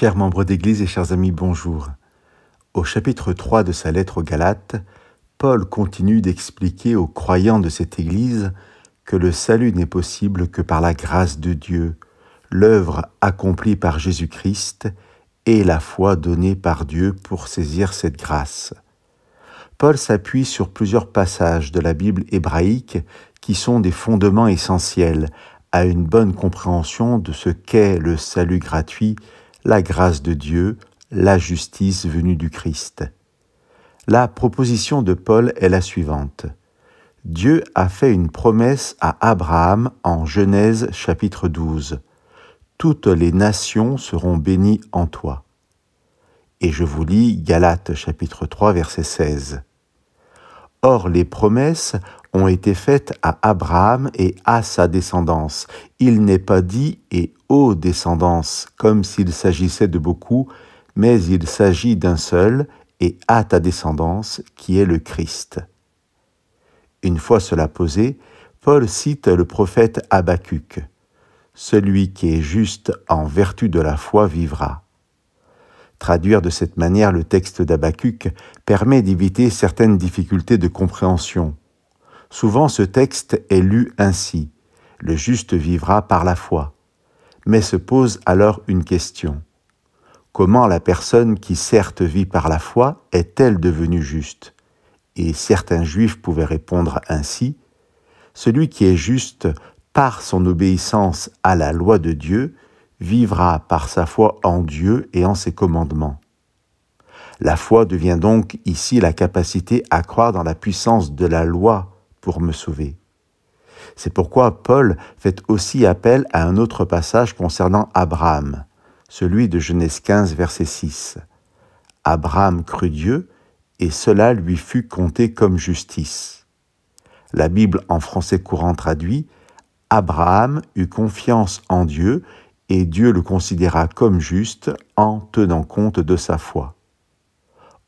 Chers membres d'Église et chers amis, bonjour. Au chapitre 3 de sa lettre aux Galates, Paul continue d'expliquer aux croyants de cette Église que le salut n'est possible que par la grâce de Dieu, l'œuvre accomplie par Jésus-Christ et la foi donnée par Dieu pour saisir cette grâce. Paul s'appuie sur plusieurs passages de la Bible hébraïque qui sont des fondements essentiels à une bonne compréhension de ce qu'est le salut gratuit la grâce de Dieu, la justice venue du Christ. La proposition de Paul est la suivante. Dieu a fait une promesse à Abraham en Genèse chapitre 12. Toutes les nations seront bénies en toi. Et je vous lis Galates chapitre 3 verset 16. Or les promesses ont été faites à Abraham et à sa descendance. Il n'est pas dit et ô descendance, comme s'il s'agissait de beaucoup, mais il s'agit d'un seul, et à ta descendance, qui est le Christ. Une fois cela posé, Paul cite le prophète Habacuc. Celui qui est juste en vertu de la foi vivra. Traduire de cette manière le texte d'Habacuc permet d'éviter certaines difficultés de compréhension. Souvent ce texte est lu ainsi. Le juste vivra par la foi mais se pose alors une question. Comment la personne qui certes vit par la foi est-elle devenue juste Et certains juifs pouvaient répondre ainsi, Celui qui est juste par son obéissance à la loi de Dieu vivra par sa foi en Dieu et en ses commandements. La foi devient donc ici la capacité à croire dans la puissance de la loi pour me sauver. C'est pourquoi Paul fait aussi appel à un autre passage concernant Abraham, celui de Genèse 15, verset 6. Abraham crut Dieu, et cela lui fut compté comme justice. La Bible en français courant traduit Abraham eut confiance en Dieu, et Dieu le considéra comme juste en tenant compte de sa foi.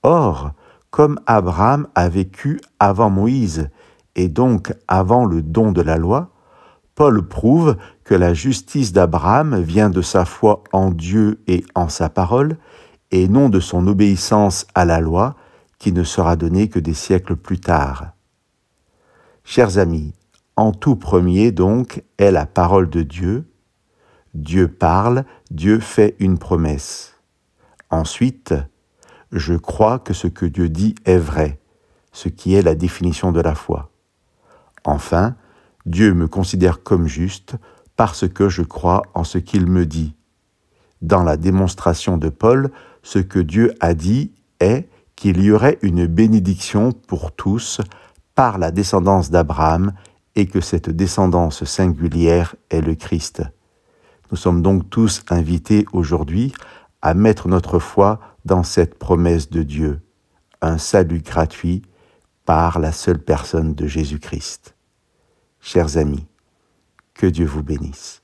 Or, comme Abraham a vécu avant Moïse et donc avant le don de la loi, Paul prouve que la justice d'Abraham vient de sa foi en Dieu et en sa parole, et non de son obéissance à la loi, qui ne sera donnée que des siècles plus tard. Chers amis, en tout premier donc est la parole de Dieu. Dieu parle, Dieu fait une promesse. Ensuite, je crois que ce que Dieu dit est vrai, ce qui est la définition de la foi. Enfin, Dieu me considère comme juste parce que je crois en ce qu'il me dit. Dans la démonstration de Paul, ce que Dieu a dit est qu'il y aurait une bénédiction pour tous par la descendance d'Abraham et que cette descendance singulière est le Christ. Nous sommes donc tous invités aujourd'hui à mettre notre foi dans cette promesse de Dieu, un salut gratuit par la seule personne de Jésus-Christ. Chers amis, que Dieu vous bénisse.